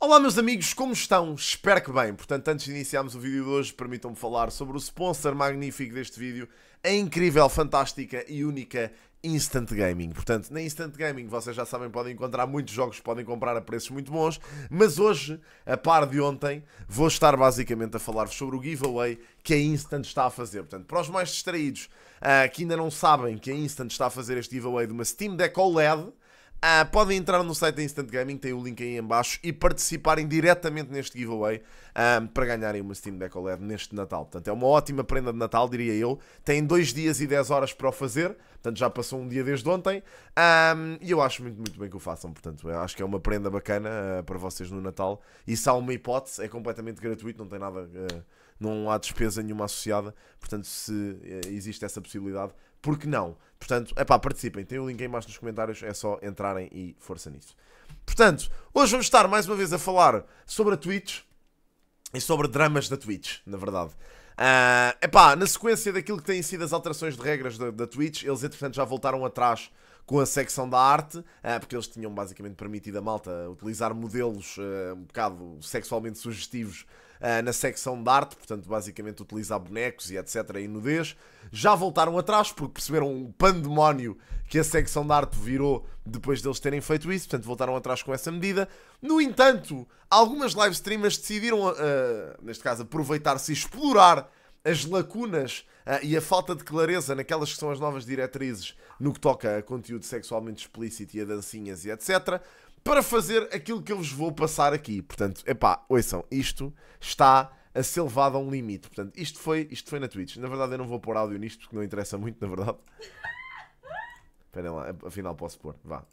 Olá meus amigos, como estão? Espero que bem. Portanto, antes de iniciarmos o vídeo de hoje, permitam-me falar sobre o sponsor magnífico deste vídeo, a incrível, fantástica e única Instant Gaming. Portanto, na Instant Gaming vocês já sabem, podem encontrar muitos jogos que podem comprar a preços muito bons, mas hoje, a par de ontem, vou estar basicamente a falar-vos sobre o giveaway que a Instant está a fazer. Portanto, para os mais distraídos uh, que ainda não sabem que a Instant está a fazer este giveaway de uma Steam Deck OLED, ah, podem entrar no site da Instant Gaming, tem o link aí embaixo e participarem diretamente neste giveaway ah, para ganharem uma Steam Deck OLED neste Natal. Portanto, é uma ótima prenda de Natal, diria eu. Tem 2 dias e 10 horas para o fazer, portanto já passou um dia desde ontem, ah, e eu acho muito, muito bem que o façam. Portanto, acho que é uma prenda bacana para vocês no Natal. E se há uma hipótese, é completamente gratuito, não tem nada... não há despesa nenhuma associada, portanto, se eh, existe essa possibilidade, porque não? Portanto, é pá, participem. Tem o um link aí embaixo nos comentários, é só entrarem e força nisso. Portanto, hoje vamos estar mais uma vez a falar sobre a Twitch e sobre dramas da Twitch, na verdade. É uh, ah, pá, na sequência daquilo que têm sido as alterações de regras da, da Twitch, eles entretanto já voltaram atrás com a secção da arte, ah, porque eles tinham basicamente permitido a malta utilizar modelos ah, um bocado sexualmente sugestivos ah, na secção da arte, portanto, basicamente utilizar bonecos e etc. e nudez. Já voltaram atrás porque perceberam o pandemónio que a secção da arte virou depois deles terem feito isso, portanto, voltaram atrás com essa medida. No entanto, algumas live streamers decidiram, uh, neste caso, aproveitar-se e explorar as lacunas uh, e a falta de clareza naquelas que são as novas diretrizes no que toca a conteúdo sexualmente explícito e a dancinhas e etc., para fazer aquilo que eu vos vou passar aqui. Portanto, epá, oiçam, isto está a ser levado a um limite. Portanto, isto foi, isto foi na Twitch. Na verdade, eu não vou pôr áudio nisto porque não interessa muito, na verdade. Esperem lá, afinal posso pôr, vá.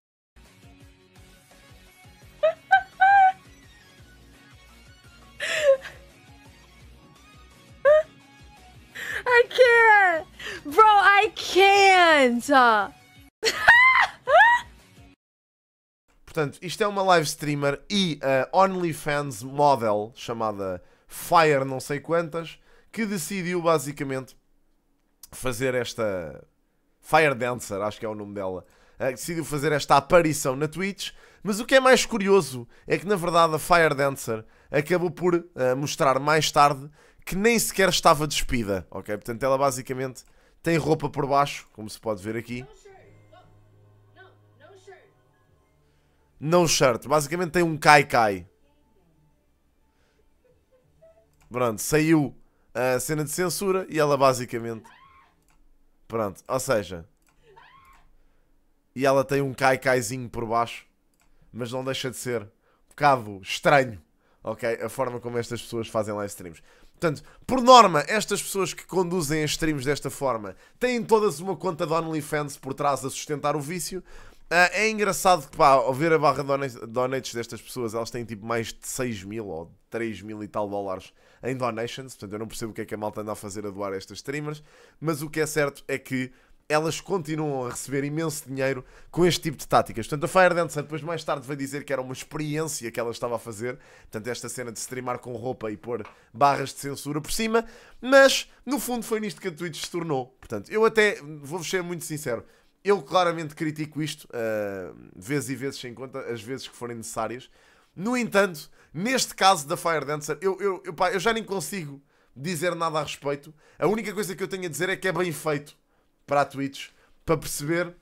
Bro, I can't! Portanto, isto é uma live streamer e uh, OnlyFans model chamada Fire não sei quantas que decidiu basicamente fazer esta Fire Dancer, acho que é o nome dela, uh, decidiu fazer esta aparição na Twitch. Mas o que é mais curioso é que na verdade a Fire Dancer acabou por uh, mostrar mais tarde que nem sequer estava despida, ok? Portanto, ela basicamente tem roupa por baixo, como se pode ver aqui. No shirt. Basicamente tem um kai-kai. Pronto, saiu a cena de censura e ela basicamente... Pronto, ou seja... E ela tem um kai-kaizinho por baixo. Mas não deixa de ser um bocado estranho, ok? A forma como estas pessoas fazem live streams. Portanto, por norma, estas pessoas que conduzem as streams desta forma têm todas uma conta de OnlyFans por trás a sustentar o vício. Uh, é engraçado que, pá, ao ver a barra de donates destas pessoas, elas têm tipo mais de 6 mil ou 3 mil e tal dólares em donations. Portanto, eu não percebo o que é que a malta anda a fazer a doar estas streamers. Mas o que é certo é que elas continuam a receber imenso dinheiro com este tipo de táticas. Portanto, a Fire Dancer depois mais tarde vai dizer que era uma experiência que ela estava a fazer, portanto, esta cena de streamar com roupa e pôr barras de censura por cima, mas no fundo foi nisto que a Twitch se tornou. Portanto, eu até vou-vos ser muito sincero. Eu claramente critico isto, uh, vezes e vezes sem conta, as vezes que forem necessárias. No entanto, neste caso da Fire Dancer, eu, eu, eu, pá, eu já nem consigo dizer nada a respeito. A única coisa que eu tenho a dizer é que é bem feito para a Twitch para perceber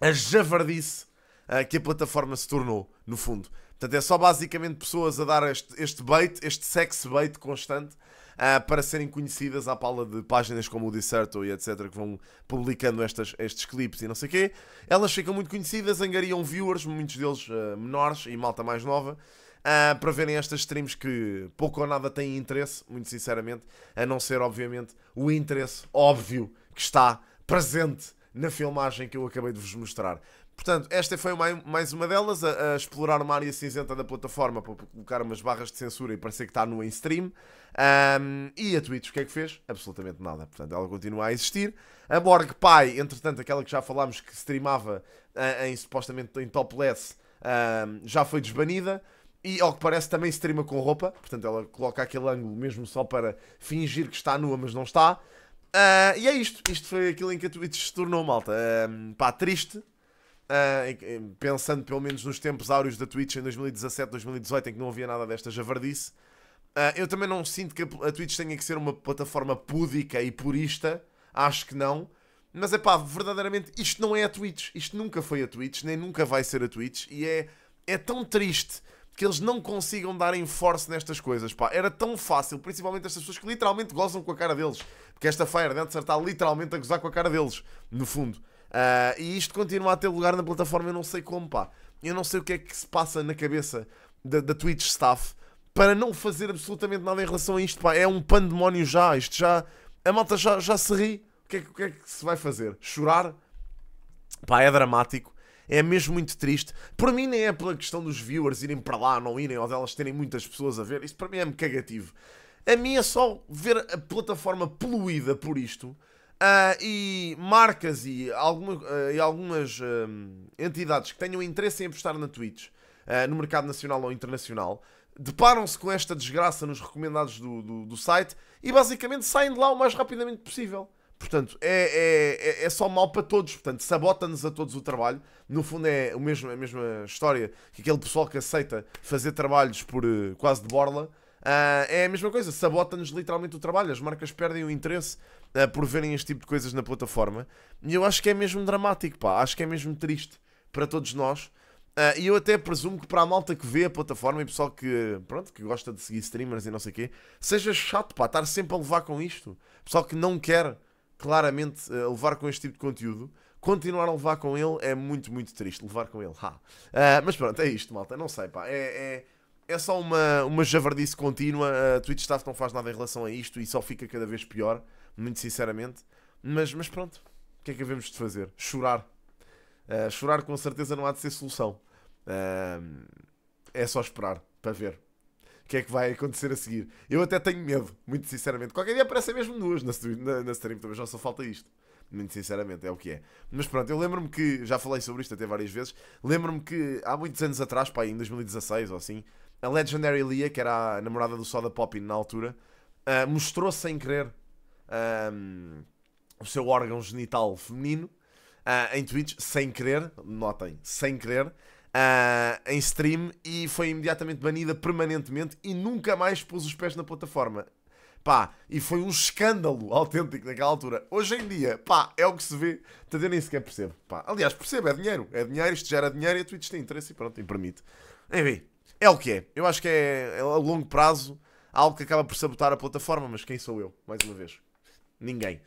a javardice uh, que a plataforma se tornou, no fundo. Portanto, é só basicamente pessoas a dar este, este bait, este sex bait constante, uh, para serem conhecidas à pala de páginas como o Disserto e etc., que vão publicando estas, estes clipes e não sei o quê. Elas ficam muito conhecidas, angariam viewers, muitos deles uh, menores e malta mais nova. Uh, para verem estas streams que pouco ou nada têm interesse, muito sinceramente, a não ser, obviamente, o interesse óbvio que está presente na filmagem que eu acabei de vos mostrar. Portanto, esta foi mais uma delas, a, a, explorar uma área cinzenta da plataforma para colocar umas barras de censura e parecer que está no em stream. Um, e a Twitch, o que é que fez? Absolutamente nada. Portanto, ela continua a existir. A Borg Pai, entretanto, aquela que já falámos que streamava uh, em supostamente em topless, já foi desbanida. E ao que parece também streama com roupa, portanto ela coloca aquele ângulo mesmo só para fingir que está nua, mas não está. Uh, e é isto. Isto foi aquilo em que a Twitch se tornou, malta. Uh, pá, triste. Uh, pensando pelo menos nos tempos áureos da Twitch em 2017, 2018, em que não havia nada desta javardice. Uh, eu também não sinto que a, Twitch tenha que ser uma plataforma púdica e purista. Acho que não. Mas é pá, verdadeiramente, isto não é a Twitch. Isto nunca foi a Twitch, nem nunca vai ser a Twitch. E é, é tão triste que eles não consigam dar enforce nestas coisas, pá. Era tão fácil, principalmente estas pessoas que literalmente gozam com a cara deles. Porque esta Fire Dancer está literalmente a gozar com a cara deles, no fundo. Uh, e isto continua a ter lugar na plataforma, eu não sei como, pá. Eu não sei o que é que se passa na cabeça da, da Twitch staff para não fazer absolutamente nada em relação a isto, pá. É um pandemónio já, isto já... A malta já, já se ri. O que, é, o que é que se vai fazer? Chorar? Pá, é dramático. É mesmo muito triste. Para mim, nem é pela questão dos viewers irem para lá, não irem, ou delas terem muitas pessoas a ver. Isso para mim é-me cagativo. A mim é só ver a plataforma poluída por isto. Uh, e marcas e, alguma, uh, e algumas uh, entidades que tenham interesse em apostar na Twitch, no mercado nacional ou internacional, deparam-se com esta desgraça nos recomendados do, do, do site e basicamente saem de lá o mais rapidamente possível. Portanto, é, é, é, é só mal para todos. Portanto, sabota-nos a todos o trabalho. No fundo, é o mesmo, a mesma história que aquele pessoal que aceita fazer trabalhos por eh, quase de borla. Uh, é a mesma coisa, sabota-nos literalmente o trabalho. As marcas perdem o interesse uh, por verem este tipo de coisas na plataforma. E eu acho que é mesmo dramático, pá. Acho que é mesmo triste para todos nós. Uh, e eu até presumo que para a malta que vê a plataforma e pessoal que, pronto, que gosta de seguir streamers e não sei o quê, seja chato, pá, estar sempre a levar com isto. Pessoal que não quer claramente eh, a levar com este tipo de conteúdo. Continuar a levar com ele é muito, muito triste. Levar com ele, ha. Uh, mas pronto, é isto, malta. Não sei, pá. É, é, é só uma, uma javardice contínua. Eh, a Twitch Staff não faz nada em relação a isto e só fica cada vez pior, muito sinceramente. Mas, mas pronto, o que é que havemos de fazer? Chorar. Uh, chorar com certeza não há de ser solução. Uh, é só esperar para ver que é que vai acontecer a seguir. Eu até tenho medo, muito sinceramente. Qualquer dia aparecem mesmo duas na, na, na stream, também já só falta isto. Muito sinceramente, é o que é. Mas pronto, eu lembro-me que, já falei sobre isto até várias vezes, lembro-me que há muitos anos atrás, pá, em 2016 ou assim, a Legendary Lia, que era a namorada do Soda Poppin na altura, uh, mostrou sem querer um, o seu órgão genital feminino uh, em Twitch, sem querer, notem, sem querer, uh, em stream e foi imediatamente banida permanentemente e nunca mais pôs os pés na plataforma. Pá, e foi um escândalo autêntico naquela altura. Hoje em dia, pá, é o que se vê. Portanto, nem sequer percebo. Pá. Aliás, percebo, é dinheiro. É dinheiro, isto gera dinheiro e a Twitch tem interesse e pronto, e permite. Enfim, é o que é. Eu acho que é, é a longo prazo algo que acaba por sabotar a plataforma, mas quem sou eu? Mais uma vez. Ninguém.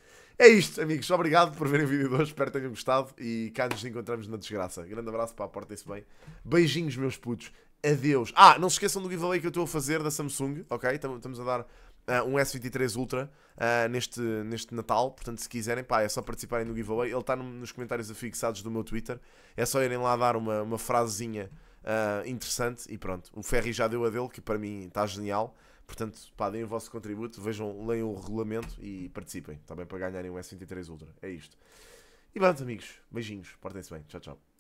É isto, amigos. Obrigado por verem o vídeo de hoje. Espero que tenham gostado e cá nos encontramos na desgraça. Grande abraço, pá, portem-se bem. Beijinhos, meus putos. Adeus. Ah, não se esqueçam do giveaway que eu estou a fazer da Samsung, ok? Estamos a dar Uh, um S23 Ultra uh, neste, neste Natal. Portanto, se quiserem, pá, é só participarem do giveaway. Ele está no, nos comentários afixados do meu Twitter. É só irem lá dar uma, uma frasezinha uh, interessante e pronto. O Ferry já deu a dele, que para mim está genial. Portanto, pá, deem o vosso contributo, vejam, leiam o regulamento e participem também tá para ganharem um S23 Ultra. É isto. E pronto, amigos, beijinhos, portem-se bem. Tchau, tchau.